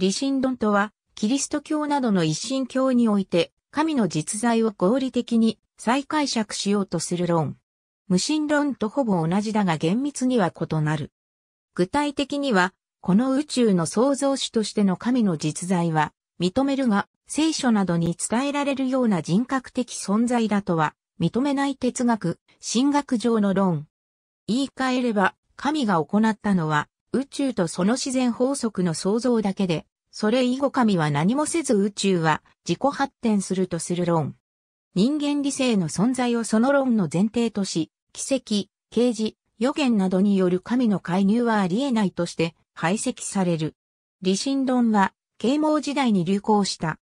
理神論とは、キリスト教などの一神教において、神の実在を合理的に再解釈しようとする論。無神論とほぼ同じだが厳密には異なる。具体的には、この宇宙の創造主としての神の実在は、認めるが、聖書などに伝えられるような人格的存在だとは、認めない哲学、神学上の論。言い換えれば、神が行ったのは、宇宙とその自然法則の創造だけで、それ以後神は何もせず宇宙は自己発展するとする論。人間理性の存在をその論の前提とし、奇跡、啓示、予言などによる神の介入はありえないとして排斥される。理心論は、啓蒙時代に流行した。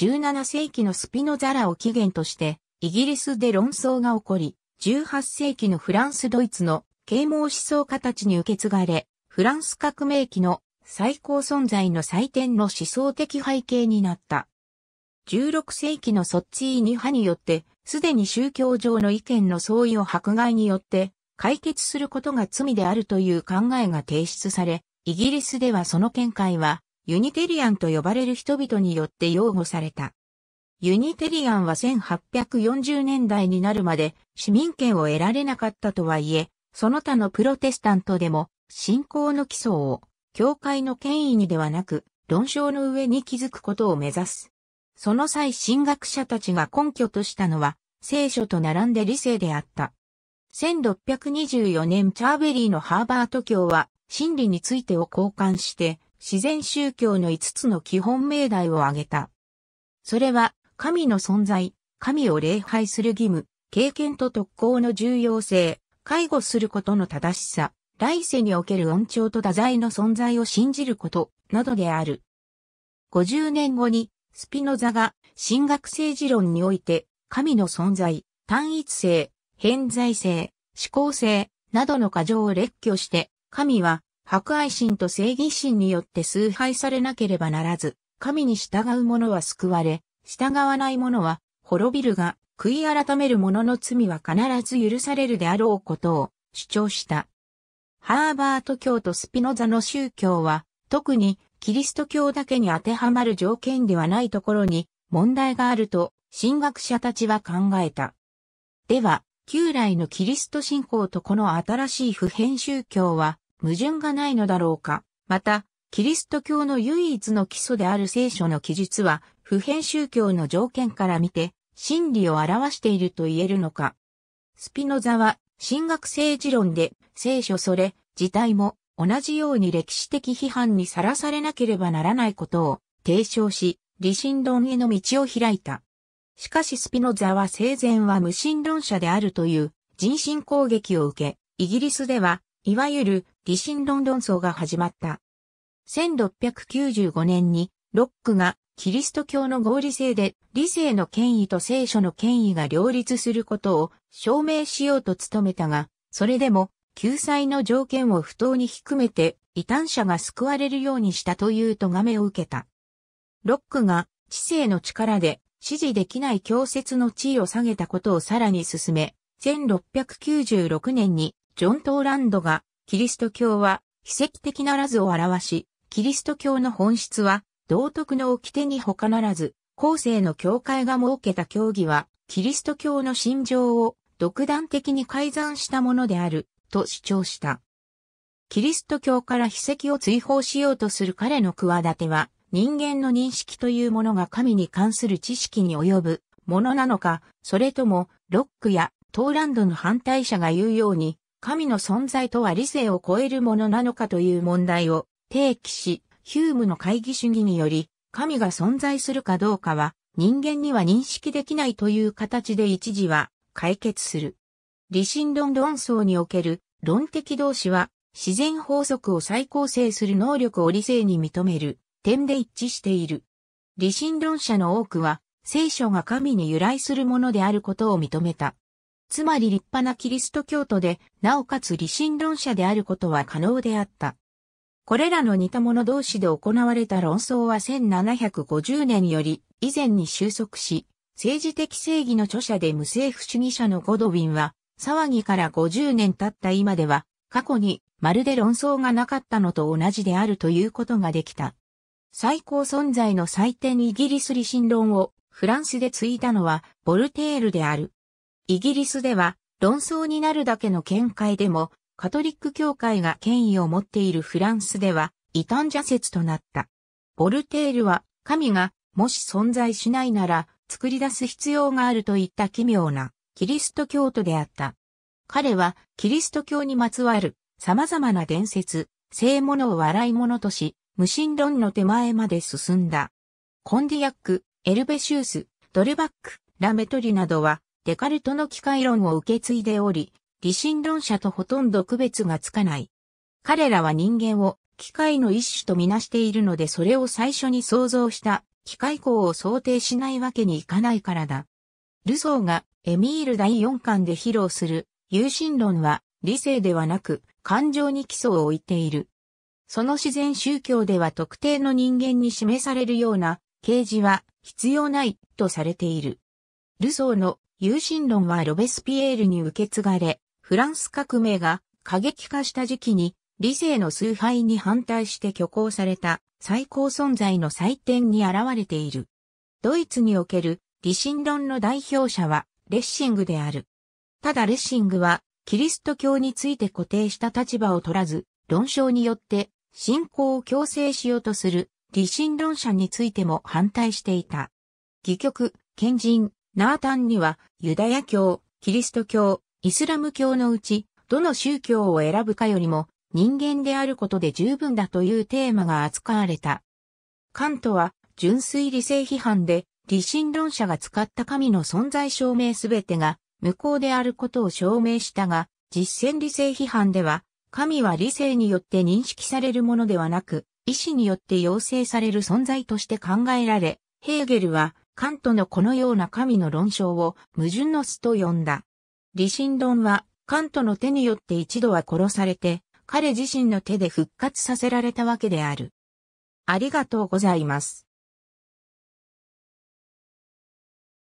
17世紀のスピノザラを起源として、イギリスで論争が起こり、18世紀のフランス・ドイツの啓蒙思想家たちに受け継がれ、フランス革命期の最高存在の祭典の思想的背景になった。16世紀のそっちー派によって、すでに宗教上の意見の相違を迫害によって、解決することが罪であるという考えが提出され、イギリスではその見解は、ユニテリアンと呼ばれる人々によって擁護された。ユニテリアンは1840年代になるまで市民権を得られなかったとはいえ、その他のプロテスタントでも信仰の基礎を教会の権威にではなく、論証の上に気づくことを目指す。その際神学者たちが根拠としたのは、聖書と並んで理性であった。1624年チャーベリーのハーバート教は、真理についてを交換して、自然宗教の5つの基本命題を挙げた。それは、神の存在、神を礼拝する義務、経験と特攻の重要性、介護することの正しさ、来世における恩調と太宰の存在を信じること、などである。50年後に、スピノザが、神学政治論において、神の存在、単一性、偏在性、思考性、などの過剰を列挙して、神は、博愛心と正義心によって崇拝されなければならず、神に従う者は救われ、従わない者は滅びるが、悔い改める者の罪は必ず許されるであろうことを主張した。ハーバート教とスピノザの宗教は、特にキリスト教だけに当てはまる条件ではないところに問題があると神学者たちは考えた。では、旧来のキリスト信仰とこの新しい普遍宗教は矛盾がないのだろうか。また、キリスト教の唯一の基礎である聖書の記述は、普遍宗教の条件から見て、真理を表していると言えるのか。スピノザは神学政治論で聖書それ自体も同じように歴史的批判にさらされなければならないことを提唱し、理心論への道を開いた。しかしスピノザは生前は無神論者であるという人身攻撃を受け、イギリスでは、いわゆる理心論論争が始まった。1695年にロックがキリスト教の合理性で理性の権威と聖書の権威が両立することを証明しようと努めたが、それでも救済の条件を不当に低めて異端者が救われるようにしたというとがめを受けた。ロックが知性の力で支持できない教説の地位を下げたことをさらに進め、1696年にジョン・トーランドがキリスト教は奇跡的ならずを表し、キリスト教の本質は道徳の掟に他ならず、後世の教会が設けた教義は、キリスト教の信条を独断的に改ざんしたものである、と主張した。キリスト教から秘跡を追放しようとする彼の企ては、人間の認識というものが神に関する知識に及ぶものなのか、それとも、ロックやトーランドの反対者が言うように、神の存在とは理性を超えるものなのかという問題を提起し、ヒュームの会議主義により、神が存在するかどうかは、人間には認識できないという形で一時は解決する。理心論論争における論的同士は自然法則を再構成する能力を理性に認める点で一致している。理心論者の多くは聖書が神に由来するものであることを認めた。つまり立派なキリスト教徒で、なおかつ理心論者であることは可能であった。これらの似た者同士で行われた論争は1750年より以前に収束し、政治的正義の著者で無政府主義者のゴドウィンは、騒ぎから50年経った今では、過去にまるで論争がなかったのと同じであるということができた。最高存在の祭典イギリス理心論をフランスで継いだのはボルテールである。イギリスでは論争になるだけの見解でもカトリック教会が権威を持っているフランスでは、異端邪説となった。ボルテールは、神が、もし存在しないなら、作り出す必要があるといった奇妙な、キリスト教徒であった。彼は、キリスト教にまつわる、様々な伝説、聖物を笑い物とし、無神論の手前まで進んだ。コンディアック、エルベシュース、ドルバック、ラメトリなどは、デカルトの機械論を受け継いでおり、理心論者とほとんど区別がつかない。彼らは人間を機械の一種とみなしているのでそれを最初に想像した機械校を想定しないわけにいかないからだ。ルソーがエミール第4巻で披露する有心論は理性ではなく感情に基礎を置いている。その自然宗教では特定の人間に示されるような啓示は必要ないとされている。ルソーの有心論はロベスピエールに受け継がれ、フランス革命が過激化した時期に理性の崇拝に反対して挙行された最高存在の祭典に現れている。ドイツにおける理心論の代表者はレッシングである。ただレッシングはキリスト教について固定した立場を取らず、論証によって信仰を強制しようとする理心論者についても反対していた。戯曲、賢人、ナータンにはユダヤ教、キリスト教、イスラム教のうち、どの宗教を選ぶかよりも、人間であることで十分だというテーマが扱われた。カントは、純粋理性批判で、理心論者が使った神の存在証明すべてが、無効であることを証明したが、実践理性批判では、神は理性によって認識されるものではなく、意志によって要請される存在として考えられ、ヘーゲルは、カントのこのような神の論証を矛盾の巣と呼んだ。李神論は、カントの手によって一度は殺されて、彼自身の手で復活させられたわけである。ありがとうございます。